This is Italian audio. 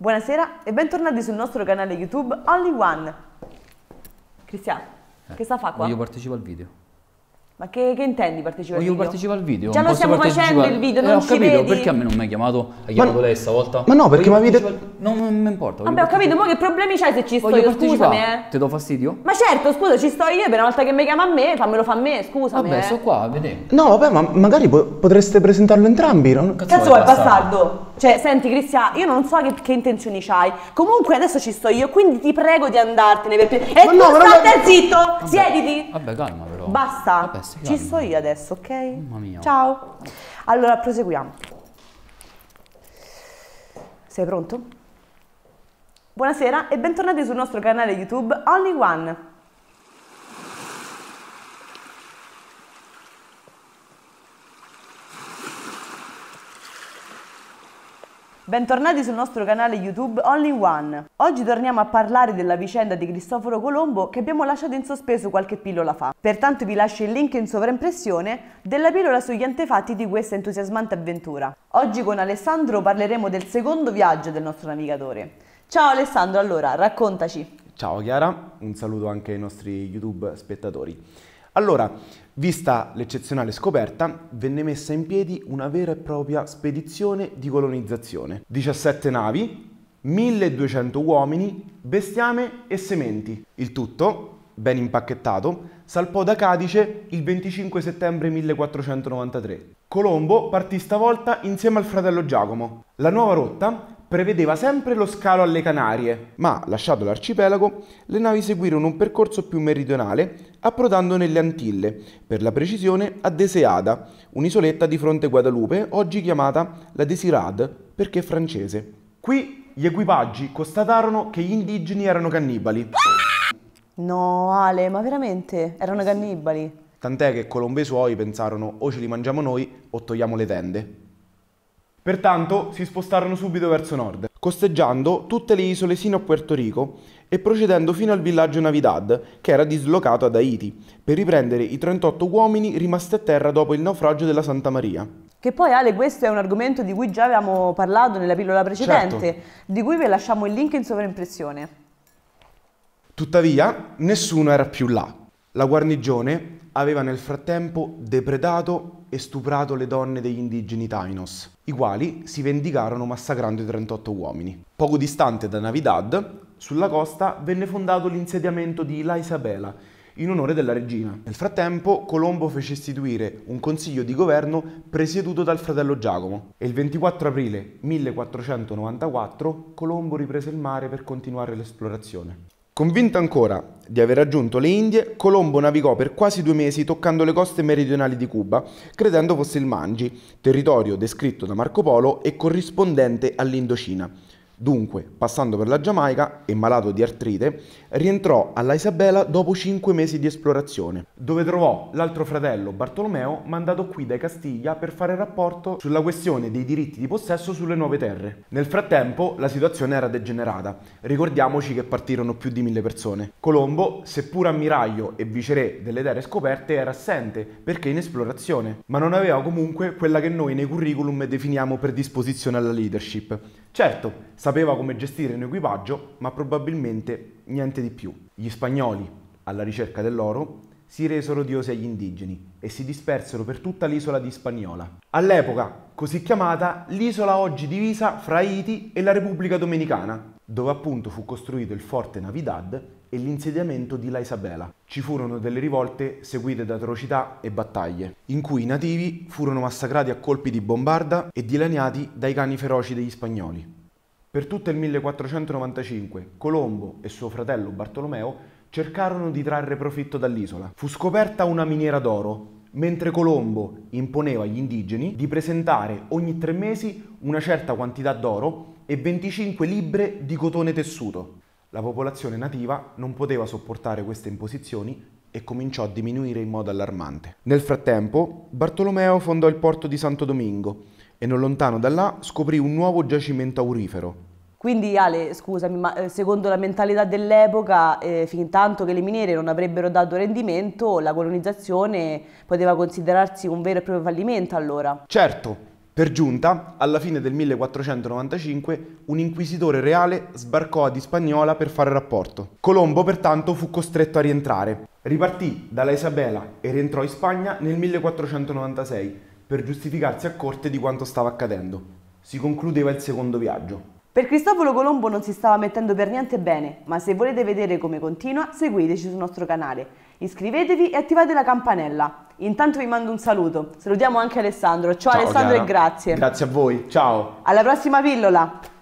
Buonasera e bentornati sul nostro canale YouTube Only One. Cristiano, eh, che sta a fare qua? Io partecipo al video. Ma che, che intendi partecipare Voglio al video? partecipare al video. Già lo stiamo facendo il video, eh, non eh, ho ci capito, vedi? perché a me non mi hai chiamato? Hai chiamato lei stavolta? Ma no, perché mi Voglio avete... Non non mi importa. Vabbè, ho capito, ma che problemi c'hai se ci sto Voglio io? Scusami, eh. Ti do fastidio? Ma certo, scusa, ci sto io, per una volta che mi chiama a me, fammelo fa a me, scusami. Vabbè, eh. sto qua, vedete. No, vabbè, ma magari potreste presentarlo entrambi, no? Cazzo vuoi bastardo? Cioè, senti Cristian, io non so che, che intenzioni c'hai. Comunque adesso ci sto io, quindi ti prego di andartene per... E Ma tu no, non- state zitto, siediti. Vabbè, calma. Basta, Vabbè, ci sto io adesso, ok? Mamma mia. Ciao. Allora, proseguiamo. Sei pronto? Buonasera e bentornati sul nostro canale YouTube Only One. Bentornati sul nostro canale YouTube Only One. Oggi torniamo a parlare della vicenda di Cristoforo Colombo che abbiamo lasciato in sospeso qualche pillola fa. Pertanto vi lascio il link in sovraimpressione della pillola sugli antefatti di questa entusiasmante avventura. Oggi con Alessandro parleremo del secondo viaggio del nostro navigatore. Ciao Alessandro, allora raccontaci. Ciao Chiara, un saluto anche ai nostri YouTube spettatori. Allora, vista l'eccezionale scoperta, venne messa in piedi una vera e propria spedizione di colonizzazione. 17 navi, 1200 uomini, bestiame e sementi. Il tutto, ben impacchettato, salpò da Cadice il 25 settembre 1493. Colombo partì stavolta insieme al fratello Giacomo. La nuova rotta prevedeva sempre lo scalo alle Canarie, ma lasciato l'arcipelago, le navi seguirono un percorso più meridionale, approdando nelle Antille, per la precisione a Deseada, un'isoletta di fronte Guadalupe, oggi chiamata la Desirade perché francese. Qui gli equipaggi constatarono che gli indigeni erano cannibali. No, Ale, ma veramente? Erano cannibali? Tant'è che Colombe e i suoi pensarono o ce li mangiamo noi o togliamo le tende. Pertanto si spostarono subito verso nord, costeggiando tutte le isole sino a Puerto Rico e procedendo fino al villaggio Navidad, che era dislocato ad Haiti, per riprendere i 38 uomini rimasti a terra dopo il naufragio della Santa Maria. Che poi Ale, questo è un argomento di cui già avevamo parlato nella pillola precedente, certo. di cui vi lasciamo il link in sovraimpressione. Tuttavia, nessuno era più là. La guarnigione aveva nel frattempo depredato e stuprato le donne degli indigeni Tainos, i quali si vendicarono massacrando i 38 uomini. Poco distante da Navidad, sulla costa venne fondato l'insediamento di La Isabela, in onore della regina. Nel frattempo Colombo fece istituire un consiglio di governo presieduto dal fratello Giacomo e il 24 aprile 1494 Colombo riprese il mare per continuare l'esplorazione. Convinto ancora di aver raggiunto le Indie, Colombo navigò per quasi due mesi toccando le coste meridionali di Cuba, credendo fosse il Mangi, territorio descritto da Marco Polo e corrispondente all'Indocina. Dunque, passando per la Giamaica e malato di artrite, rientrò alla Isabella dopo 5 mesi di esplorazione, dove trovò l'altro fratello Bartolomeo mandato qui dai Castiglia per fare rapporto sulla questione dei diritti di possesso sulle nuove terre. Nel frattempo la situazione era degenerata, ricordiamoci che partirono più di mille persone. Colombo, seppur ammiraglio e viceré delle terre scoperte, era assente perché in esplorazione, ma non aveva comunque quella che noi nei curriculum definiamo predisposizione alla leadership. Certo, Sapeva come gestire un equipaggio, ma probabilmente niente di più. Gli spagnoli, alla ricerca dell'oro, si resero odiosi agli indigeni e si dispersero per tutta l'isola di Spagnola. All'epoca, così chiamata, l'isola oggi divisa fra Haiti e la Repubblica Dominicana, dove appunto fu costruito il forte Navidad e l'insediamento di La Isabela. Ci furono delle rivolte seguite da atrocità e battaglie, in cui i nativi furono massacrati a colpi di bombarda e dilaniati dai cani feroci degli spagnoli. Per tutto il 1495 Colombo e suo fratello Bartolomeo cercarono di trarre profitto dall'isola. Fu scoperta una miniera d'oro, mentre Colombo imponeva agli indigeni di presentare ogni tre mesi una certa quantità d'oro e 25 libbre di cotone tessuto. La popolazione nativa non poteva sopportare queste imposizioni e cominciò a diminuire in modo allarmante. Nel frattempo, Bartolomeo fondò il porto di Santo Domingo, e non lontano da là scoprì un nuovo giacimento aurifero. Quindi Ale, scusami, ma eh, secondo la mentalità dell'epoca, eh, fin tanto che le miniere non avrebbero dato rendimento, la colonizzazione poteva considerarsi un vero e proprio fallimento allora. Certo, per giunta, alla fine del 1495, un inquisitore reale sbarcò ad Ispagnola per fare rapporto. Colombo pertanto fu costretto a rientrare. Ripartì dalla Isabela e rientrò in Spagna nel 1496 per giustificarsi a corte di quanto stava accadendo. Si concludeva il secondo viaggio. Per Cristoforo Colombo non si stava mettendo per niente bene, ma se volete vedere come continua, seguiteci sul nostro canale. Iscrivetevi e attivate la campanella. Intanto vi mando un saluto. Salutiamo anche Alessandro. Ciao, Ciao Alessandro Chiara. e grazie. Grazie a voi. Ciao. Alla prossima pillola.